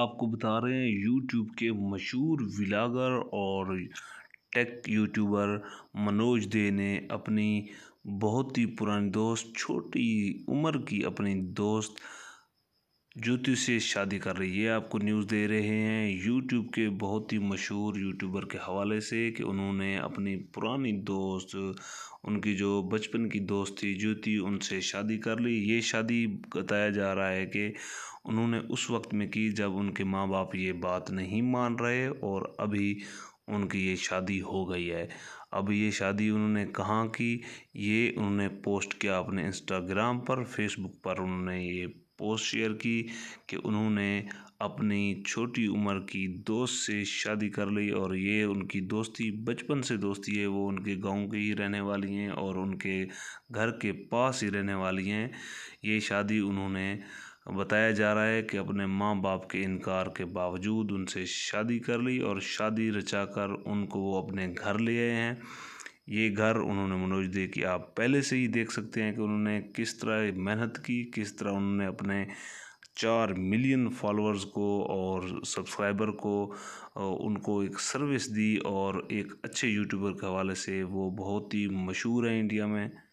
आपको बता रहे हैं यूट्यूब के मशहूर व्लागर और टेक यूट्यूबर मनोज दे ने अपनी बहुत ही पुरानी दोस्त छोटी उम्र की अपनी दोस्त ज्योति से शादी कर रही है आपको न्यूज़ दे रहे हैं यूट्यूब के बहुत ही मशहूर यूट्यूबर के हवाले से कि उन्होंने अपनी पुरानी दोस्त उनकी जो बचपन की दोस्त थी ज्योति उनसे शादी कर ली ये शादी बताया जा रहा है कि उन्होंने उस वक्त में की जब उनके माँ बाप ये बात नहीं मान रहे और अभी उनकी ये शादी हो गई है अब ये शादी उन्होंने कहाँ की ये उन्होंने पोस्ट किया अपने इंस्टाग्राम पर फेसबुक पर उन्होंने ये पोस्ट शेयर की कि उन्होंने अपनी छोटी उम्र की दोस्त से शादी कर ली और ये उनकी दोस्ती बचपन से दोस्ती है वो उनके गांव के ही रहने वाली हैं और उनके घर के पास ही रहने वाली हैं ये शादी उन्होंने बताया जा रहा है कि अपने माँ बाप के इनकार के बावजूद उनसे शादी कर ली और शादी रचा कर उनको वो अपने घर ले आए हैं ये घर उन्होंने मनोज दे कि आप पहले से ही देख सकते हैं कि उन्होंने किस तरह मेहनत की किस तरह उन्होंने अपने चार मिलियन फॉलोअर्स को और सब्सक्राइबर को उनको एक सर्विस दी और एक अच्छे यूट्यूबर के हवाले से वो बहुत ही मशहूर हैं इंडिया में